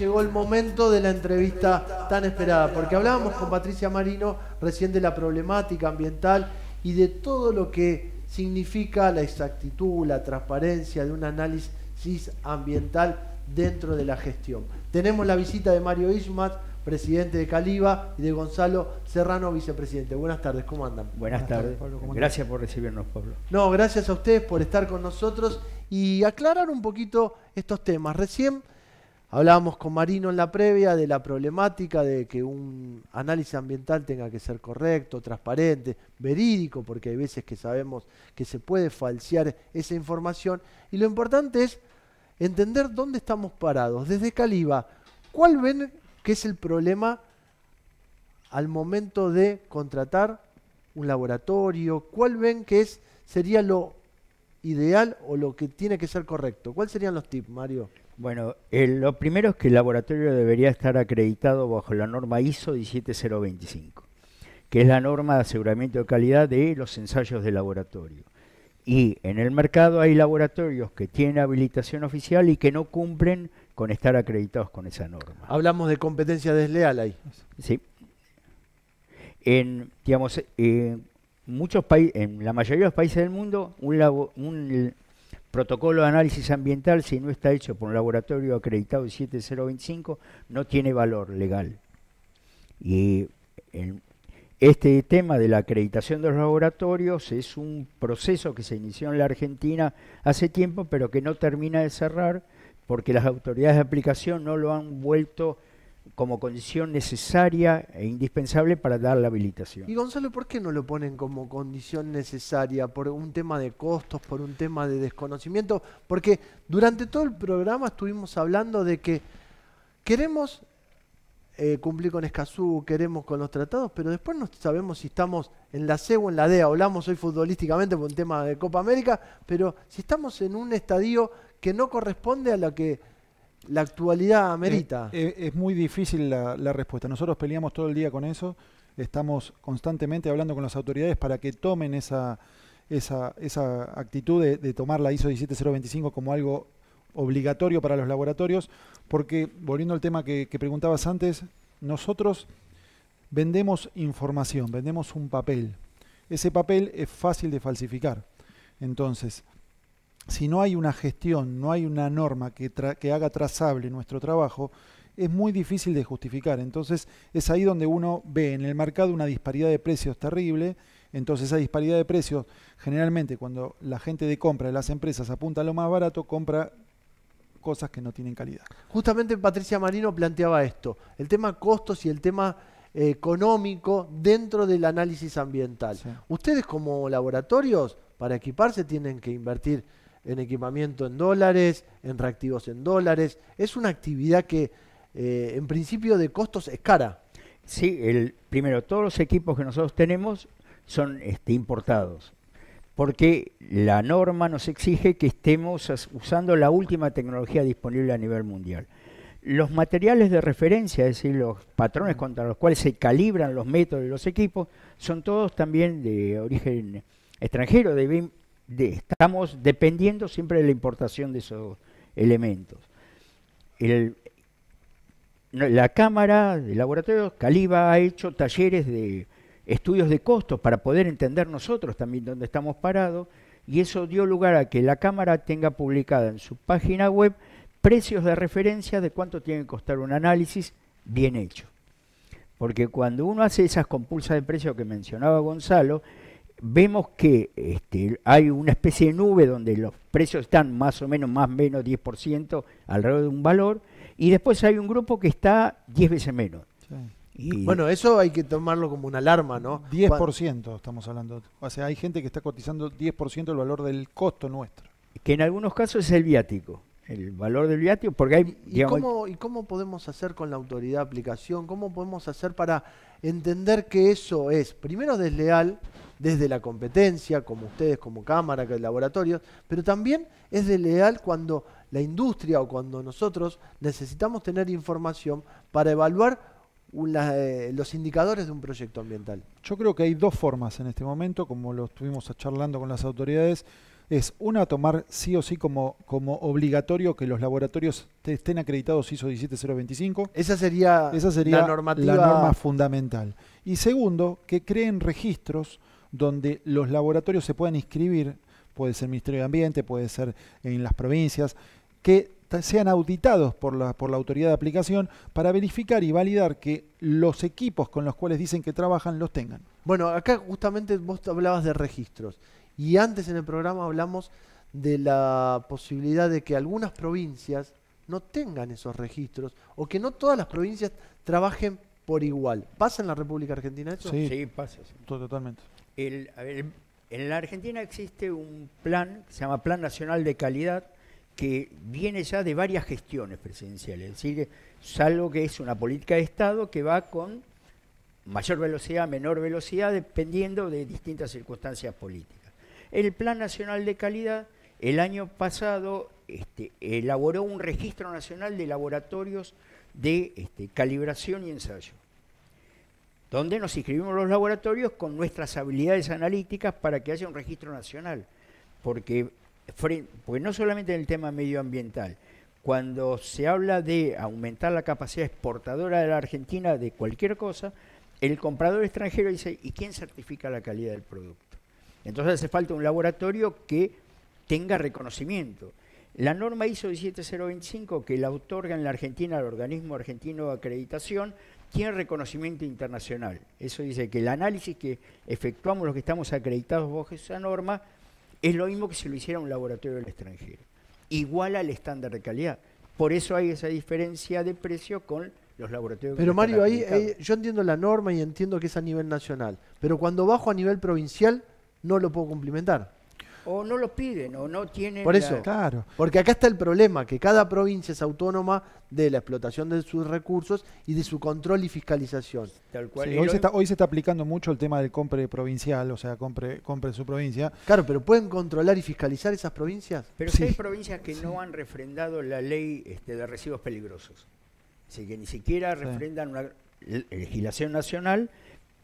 llegó el momento de la entrevista tan esperada, porque hablábamos con Patricia Marino recién de la problemática ambiental y de todo lo que significa la exactitud, la transparencia de un análisis ambiental dentro de la gestión. Tenemos la visita de Mario Ismat, presidente de Caliba, y de Gonzalo Serrano, vicepresidente. Buenas tardes, ¿cómo andan? Buenas, tardes. Pablo, gracias por recibirnos, Pablo. No, gracias a ustedes por estar con nosotros y aclarar un poquito estos temas. Recién Hablábamos con Marino en la previa de la problemática de que un análisis ambiental tenga que ser correcto, transparente, verídico, porque hay veces que sabemos que se puede falsear esa información. Y lo importante es entender dónde estamos parados. Desde Caliba, ¿cuál ven que es el problema al momento de contratar un laboratorio? ¿Cuál ven que es, sería lo ideal o lo que tiene que ser correcto? ¿Cuáles serían los tips, Mario? Bueno, el eh, lo primero es que el laboratorio debería estar acreditado bajo la norma ISO 17025, que es la norma de aseguramiento de calidad de los ensayos de laboratorio. Y en el mercado hay laboratorios que tienen habilitación oficial y que no cumplen con estar acreditados con esa norma. Hablamos de competencia desleal ahí. Sí. En, digamos, eh, muchos en la mayoría de los países del mundo, un, laboratorio... un Protocolo de análisis ambiental, si no está hecho por un laboratorio acreditado 7025, no tiene valor legal. Y este tema de la acreditación de los laboratorios es un proceso que se inició en la Argentina hace tiempo, pero que no termina de cerrar porque las autoridades de aplicación no lo han vuelto como condición necesaria e indispensable para dar la habilitación. Y Gonzalo, ¿por qué no lo ponen como condición necesaria? ¿Por un tema de costos? ¿Por un tema de desconocimiento? Porque durante todo el programa estuvimos hablando de que queremos eh, cumplir con Escazú, queremos con los tratados, pero después no sabemos si estamos en la C o en la D. Hablamos hoy futbolísticamente por un tema de Copa América, pero si estamos en un estadio que no corresponde a lo que la actualidad amerita. Es, muy difícil la, respuesta. Nosotros peleamos todo el día con eso. Estamos constantemente hablando con las autoridades para que tomen esa, esa, actitud de, tomar la ISO 17025 como algo obligatorio para los laboratorios, porque volviendo al tema que, que, preguntabas antes, nosotros vendemos información, vendemos un papel. Ese papel es fácil de falsificar. Entonces, si no hay una gestión, no hay una norma que, haga trazable nuestro trabajo, es muy difícil de justificar. Entonces es ahí donde uno ve en el mercado una disparidad de precios terrible. Entonces esa disparidad de precios, generalmente cuando la gente de compra de las empresas apunta a lo más barato, compra cosas que no tienen calidad. Justamente Patricia Marino planteaba esto, el tema costos y el tema eh, económico dentro del análisis ambiental. Ustedes como laboratorios, para equiparse, tienen que invertir en equipamiento en dólares, en reactivos en dólares. Es una actividad que eh, en principio de costos es cara. Sí, el, primero, todos los equipos que nosotros tenemos son este, importados, porque la norma nos exige que estemos usando la última tecnología disponible a nivel mundial. Los materiales de referencia, es decir, los patrones contra los cuales se calibran los métodos de los equipos, son todos también de origen extranjero, de estamos dependiendo siempre de la importación de esos elementos. la Cámara de Laboratorios, Caliba, ha hecho talleres de estudios de costos para poder entender nosotros también dónde estamos parados y eso dio lugar a que la Cámara tenga publicada en su página web precios de referencia de cuánto tiene que costar un análisis bien hecho. Porque cuando uno hace esas compulsas de precios que mencionaba Gonzalo, vemos que este, hay una especie de nube donde los precios están más o menos, más o menos 10% alrededor de un valor, y después hay un grupo que está 10 veces menos. bueno, eso hay que tomarlo como una alarma, ¿no? 10% estamos hablando. O sea, hay gente que está cotizando 10% el valor del costo nuestro. Que en algunos casos es el viático el valor del viático, porque hay... ¿Y, ¿Y cómo podemos hacer con la autoridad de aplicación? ¿Cómo podemos hacer para entender que eso es, primero, desleal desde la competencia, como ustedes, como cámara, que laboratorio, pero también es desleal cuando la industria o cuando nosotros necesitamos tener información para evaluar eh, los indicadores de un proyecto ambiental. Yo creo que hay dos formas en este momento, como lo estuvimos charlando con las autoridades es una tomar sí o sí como, como obligatorio que los laboratorios estén acreditados ISO 17025. Esa sería, Esa sería la, normativa... la norma fundamental. Y segundo, que creen registros donde los laboratorios se puedan inscribir, puede ser Ministerio de Ambiente, puede ser en las provincias, que sean auditados por la, por la autoridad de aplicación para verificar y validar que los equipos con los cuales dicen que trabajan los tengan. Bueno, acá justamente vos hablabas de registros. Y antes en el programa hablamos de la posibilidad de que algunas provincias no tengan esos registros o que no todas las provincias trabajen por igual. ¿Pasa en la República Argentina eso? Sí, pasa. Totalmente. en la Argentina existe un plan se llama Plan Nacional de Calidad que viene ya de varias gestiones presidenciales. Es decir, salvo que es una política de Estado que va con mayor velocidad, menor velocidad, dependiendo de distintas circunstancias políticas. El Plan Nacional de Calidad el año pasado este, elaboró un registro nacional de laboratorios de este, calibración y ensayo, donde nos inscribimos los laboratorios con nuestras habilidades analíticas para que haya un registro nacional, porque, porque no solamente en el tema medioambiental, cuando se habla de aumentar la capacidad exportadora de la Argentina de cualquier cosa, el comprador extranjero dice, ¿y quién certifica la calidad del producto? Entonces hace falta un laboratorio que tenga reconocimiento. La norma ISO 17025 que la otorga en la Argentina al Organismo Argentino de Acreditación tiene reconocimiento internacional. Eso dice que el análisis que efectuamos los que estamos acreditados bajo esa norma es lo mismo que si lo hiciera un laboratorio del extranjero, igual al estándar de calidad. Por eso hay esa diferencia de precio con los laboratorios. Pero Mario, yo entiendo la norma y entiendo que es a nivel nacional, pero cuando bajo a nivel provincial, no lo puedo cumplimentar. O no lo piden, o no tienen. Por eso, claro. Porque acá está el problema, que cada provincia es autónoma de la explotación de sus recursos y de su control y fiscalización. Tal cual. hoy, se está, hoy, se está, aplicando mucho el tema del compre provincial, o sea, compre, compre su provincia. Claro, pero ¿pueden controlar y fiscalizar esas provincias? Pero si hay provincias que no han refrendado la ley este, de residuos peligrosos. Así que ni siquiera refrendan una legislación nacional,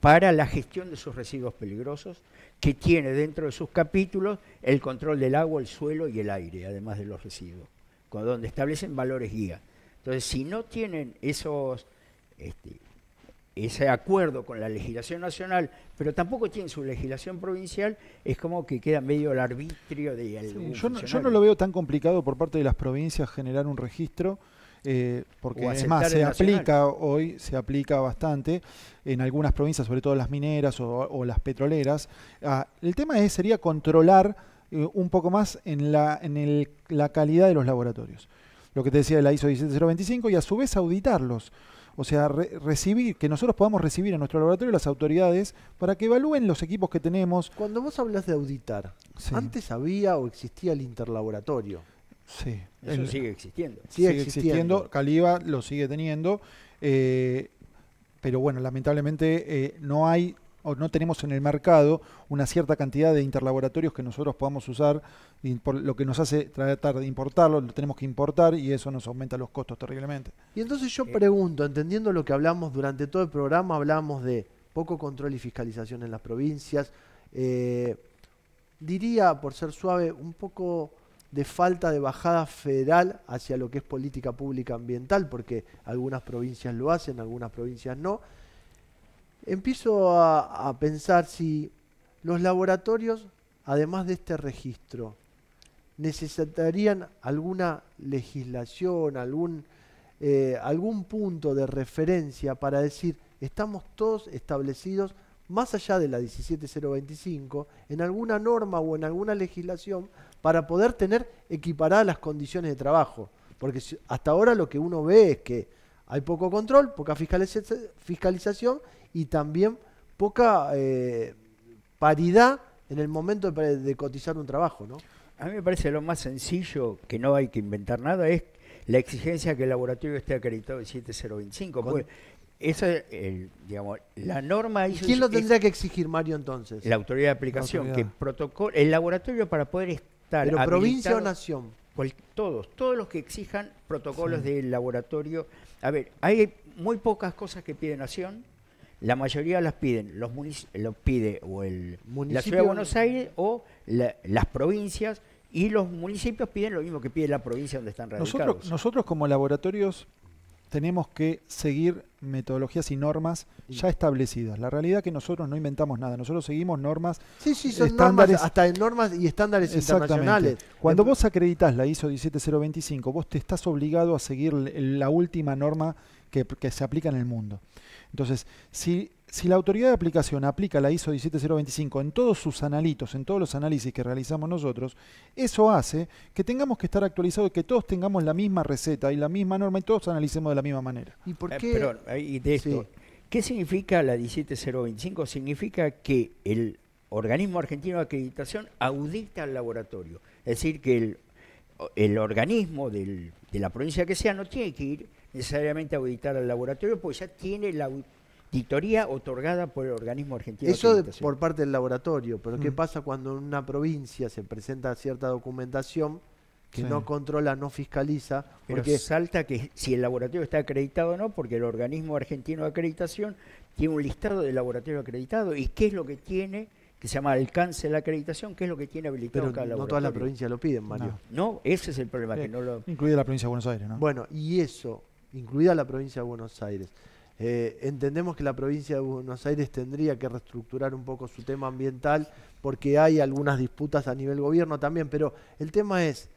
para la gestión de sus residuos peligrosos, que tiene dentro de sus capítulos el control del agua, el suelo y el aire, además de los residuos, con donde establecen valores guía. Entonces, si no tienen esos, este, ese acuerdo con la legislación nacional, pero tampoco tienen su legislación provincial, es como que queda medio el arbitrio de yo no lo veo tan complicado por parte de las provincias generar un registro eh, porque además más, se aplica hoy, se aplica bastante en algunas provincias, sobre todo las mineras o, las petroleras. Ah, el tema es, sería controlar eh, un poco más en, la, en el, la calidad de los laboratorios. Lo que te decía de la ISO 17025 y a su vez auditarlos. O sea, recibir, que nosotros podamos recibir en nuestro laboratorio las autoridades para que evalúen los equipos que tenemos. Cuando vos hablas de auditar, antes había o existía el interlaboratorio. Sí. Eso sigue existiendo. Sigue, existiendo. Caliba lo sigue teniendo. Eh, pero bueno, lamentablemente eh, no hay o no tenemos en el mercado una cierta cantidad de interlaboratorios que nosotros podamos usar, lo que nos hace tratar de importarlo, lo tenemos que importar y eso nos aumenta los costos terriblemente. Y entonces yo eh, pregunto, entendiendo lo que hablamos durante todo el programa, hablamos de poco control y fiscalización en las provincias, diría, por ser suave, un poco de falta de bajada federal hacia lo que es política pública ambiental, porque algunas provincias lo hacen, algunas provincias no, empiezo a, pensar si los laboratorios, además de este registro, necesitarían alguna legislación, algún, eh, algún punto de referencia para decir, estamos todos establecidos más allá de la 17025, en alguna norma o en alguna legislación para poder tener equiparadas las condiciones de trabajo. Porque hasta ahora lo que uno ve es que hay poco control, poca fiscalización y también poca eh, paridad en el momento de, cotizar un trabajo. ¿no? A mí me parece lo más sencillo, que no hay que inventar nada, es la exigencia que el laboratorio esté acreditado en 7025. Esa es el, digamos, la norma. ¿Y ¿Quién lo tendría que exigir, Mario, entonces? La autoridad de aplicación, que protocolo, el laboratorio para poder estar. ¿Pero provincia o nación? todos, todos los que exijan protocolos del laboratorio. A ver, hay muy pocas cosas que pide nación. La mayoría las piden, los los pide o el la ciudad de Buenos Aires o las provincias y los municipios piden lo mismo que pide la provincia donde están radicados. Nosotros, nosotros como laboratorios tenemos que seguir metodologías y normas ya establecidas. La realidad es que nosotros no inventamos nada, nosotros seguimos normas. Sí, sí, son Normas, hasta normas y estándares internacionales. Cuando vos acreditas la ISO 17025, vos te estás obligado a seguir la última norma que, se aplica en el mundo. Entonces, si, la autoridad de aplicación aplica la ISO 17025 en todos sus analitos, en todos los análisis que realizamos nosotros, eso hace que tengamos que estar actualizados, que todos tengamos la misma receta y la misma norma y todos analicemos de la misma manera. ¿Y por eh, qué? Eh, esto, ¿Qué significa la 17025? Significa que el organismo argentino de acreditación audita al laboratorio. Es decir, que el, organismo de la provincia que sea no tiene que ir necesariamente auditar al laboratorio, pues ya tiene la auditoría otorgada por el organismo argentino. Eso por parte del laboratorio, pero ¿qué mm. pasa cuando en una provincia se presenta cierta documentación que no controla, no fiscaliza? Pero porque salta que si el laboratorio está acreditado o no, porque el organismo argentino de acreditación tiene un listado de laboratorio acreditado y qué es lo que tiene que se llama alcance de la acreditación, qué es lo que tiene habilitado cada laboratorio. No todas las provincias lo piden, Mario. No, ese es el problema, eh, que no lo... la provincia de Buenos Aires, ¿no? Bueno, y eso, incluida la provincia de Buenos Aires. Eh, entendemos que la provincia de Buenos Aires tendría que reestructurar un poco su tema ambiental porque hay algunas disputas a nivel gobierno también, pero el tema es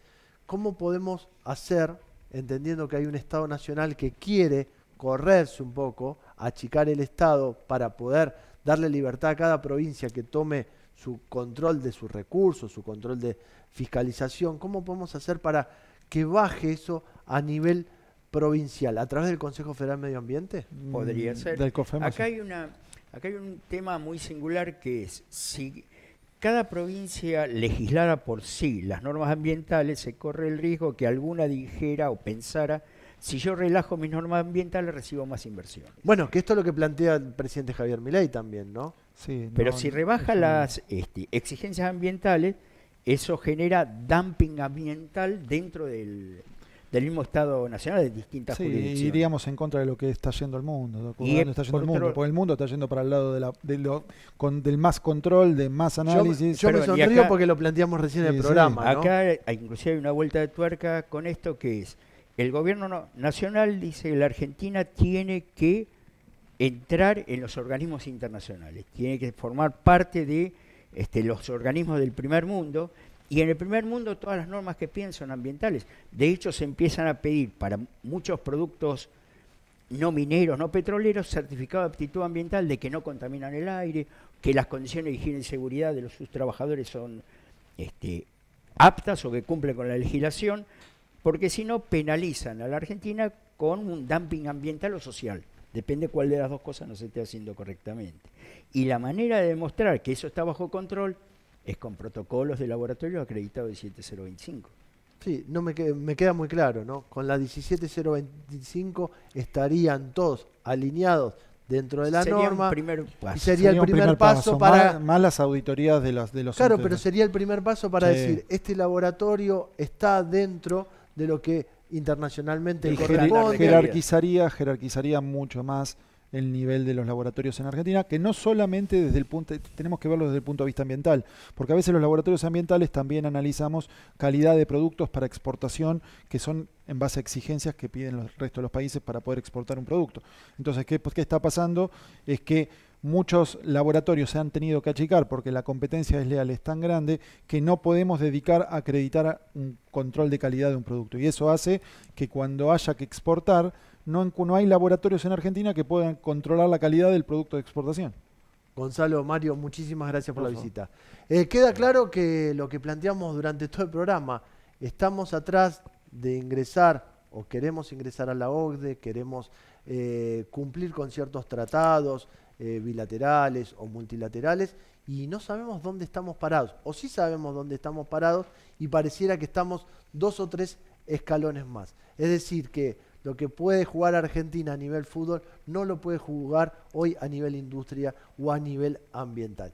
cómo podemos hacer, entendiendo que hay un Estado nacional que quiere correrse un poco, achicar el Estado para poder darle libertad a cada provincia que tome su control de sus recursos, su control de fiscalización, ¿cómo podemos hacer para que baje eso a nivel provincial a través del Consejo Federal de Medio Ambiente? Mm, Podría ser. acá, hay una, acá hay un tema muy singular que es, si cada provincia legislara por sí las normas ambientales, se corre el riesgo que alguna dijera o pensara, si yo relajo mis normas ambientales recibo más inversión. Bueno, que esto es lo que plantea el presidente Javier Milei también, ¿no? Sí. Pero si rebaja las este, exigencias ambientales, eso genera dumping ambiental dentro del, del mismo Estado Nacional de distintas jurisdicciones. iríamos en contra de lo que está yendo el mundo, el mundo, porque el mundo está yendo para el lado de la, con, del más control, de más análisis. Yo, me sonrío porque lo planteamos recién en el programa. Acá hay, inclusive hay una vuelta de tuerca con esto que es, el gobierno nacional dice que la Argentina tiene que entrar en los organismos internacionales, tiene que formar parte de este, los organismos del primer mundo, y en el primer mundo todas las normas que piden son ambientales. De hecho, se empiezan a pedir para muchos productos no mineros, no petroleros, certificado de aptitud ambiental de que no contaminan el aire, que las condiciones de higiene y seguridad de los, sus trabajadores son este, aptas o que cumplen con la legislación, porque si no penalizan a la Argentina con un dumping ambiental o social. Depende cuál de las dos cosas no se esté haciendo correctamente. Y la manera de demostrar que eso está bajo control es con protocolos de laboratorio acreditado 17.025. Sí, no me, me queda muy claro, ¿no? Con la 17025 estarían todos alineados dentro de la norma. Y sería, el primer, paso, para. Más, las auditorías de, las, de los. Claro, pero sería el primer paso para decir: este laboratorio está dentro de lo que internacionalmente corresponde. Jerarquizaría, jerarquizaría mucho más el nivel de los laboratorios en Argentina, que no solamente desde el punto, tenemos que verlo desde el punto de vista ambiental, porque a veces los laboratorios ambientales también analizamos calidad de productos para exportación que son en base a exigencias que piden los resto de los países para poder exportar un producto. Entonces, ¿qué, qué está pasando? Es que muchos laboratorios se han tenido que achicar porque la competencia desleal es tan grande que no podemos dedicar a acreditar un control de calidad de un producto. Y eso hace que cuando haya que exportar, no, hay laboratorios en Argentina que puedan controlar la calidad del producto de exportación. Gonzalo, Mario, muchísimas gracias por, la visita. Eh, queda claro que lo que planteamos durante todo el programa, estamos atrás de ingresar o queremos ingresar a la OCDE, queremos eh, cumplir con ciertos tratados eh, bilaterales o multilaterales y no sabemos dónde estamos parados, o sí sabemos dónde estamos parados y pareciera que estamos dos o tres escalones más. Es decir, que lo que puede jugar Argentina a nivel fútbol no lo puede jugar hoy a nivel industria o a nivel ambiental.